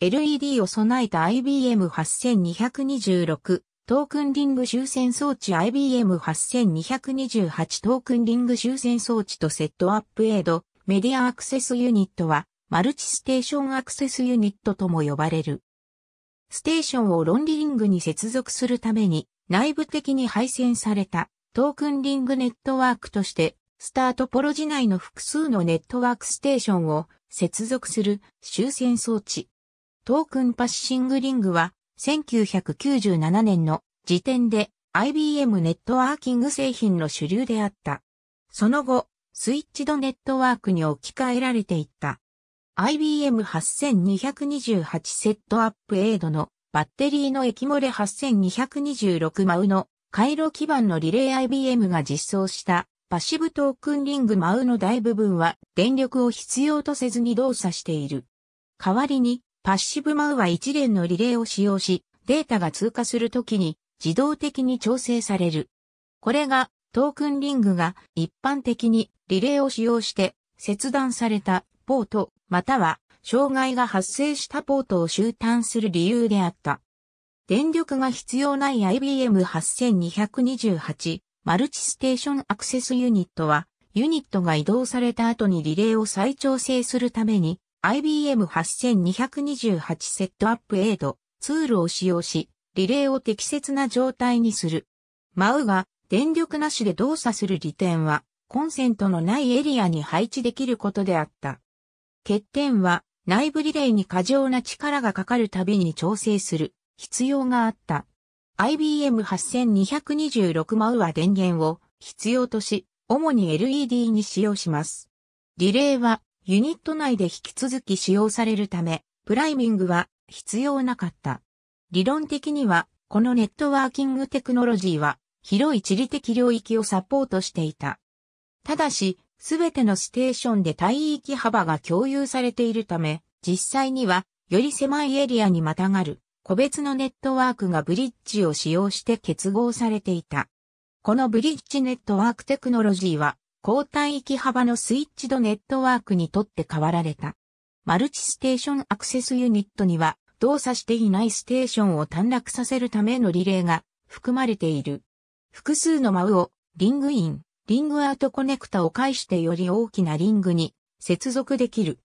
LED を備えた IBM8226 トークンリング終戦装置 IBM8228 トークンリング終戦装置とセットアップエイドメディアアクセスユニットはマルチステーションアクセスユニットとも呼ばれる。ステーションをロンリリングに接続するために内部的に配線されたトークンリングネットワークとしてスタートポロジ内の複数のネットワークステーションを接続する終戦装置。トークンパッシングリングは、1997年の時点で IBM ネットワーキング製品の主流であった。その後、スイッチドネットワークに置き換えられていった。IBM8228 セットアップエイドのバッテリーの液漏れ8226マウの回路基板のリレー IBM が実装したパッシブトークンリングマウの大部分は電力を必要とせずに動作している。代わりにパッシブマウは一連のリレーを使用し、データが通過するときに自動的に調整される。これがトークンリングが一般的にリレーを使用して切断されたポートまたは障害が発生したポートを終端する理由であった。電力が必要ない IBM8228 マルチステーションアクセスユニットはユニットが移動された後にリレーを再調整するために IBM8228 セットアップエイドツールを使用し、リレーを適切な状態にする。MAU が電力なしで動作する利点は、コンセントのないエリアに配置できることであった。欠点は、内部リレーに過剰な力がかかるたびに調整する必要があった。IBM8226 MAU は電源を必要とし、主に LED に使用します。リレーはユニット内で引き続き使用されるため、プライミングは必要なかった。理論的には、このネットワーキングテクノロジーは、広い地理的領域をサポートしていた。ただし、すべてのステーションで帯域幅が共有されているため、実際には、より狭いエリアにまたがる、個別のネットワークがブリッジを使用して結合されていた。このブリッジネットワークテクノロジーは、交代域幅のスイッチドネットワークにとって変わられた。マルチステーションアクセスユニットには動作していないステーションを短絡させるためのリレーが含まれている。複数のマウをリングイン、リングアウトコネクタを介してより大きなリングに接続できる。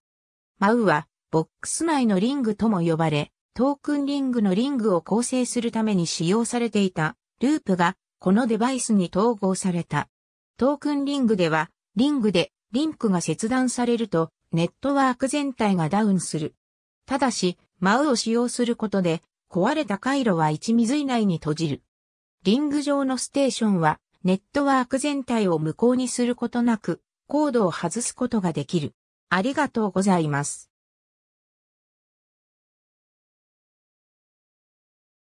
マウはボックス内のリングとも呼ばれ、トークンリングのリングを構成するために使用されていたループがこのデバイスに統合された。トークンリングでは、リングでリンクが切断されると、ネットワーク全体がダウンする。ただし、マウを使用することで、壊れた回路は1水以内に閉じる。リング上のステーションは、ネットワーク全体を無効にすることなく、コードを外すことができる。ありがとうございます。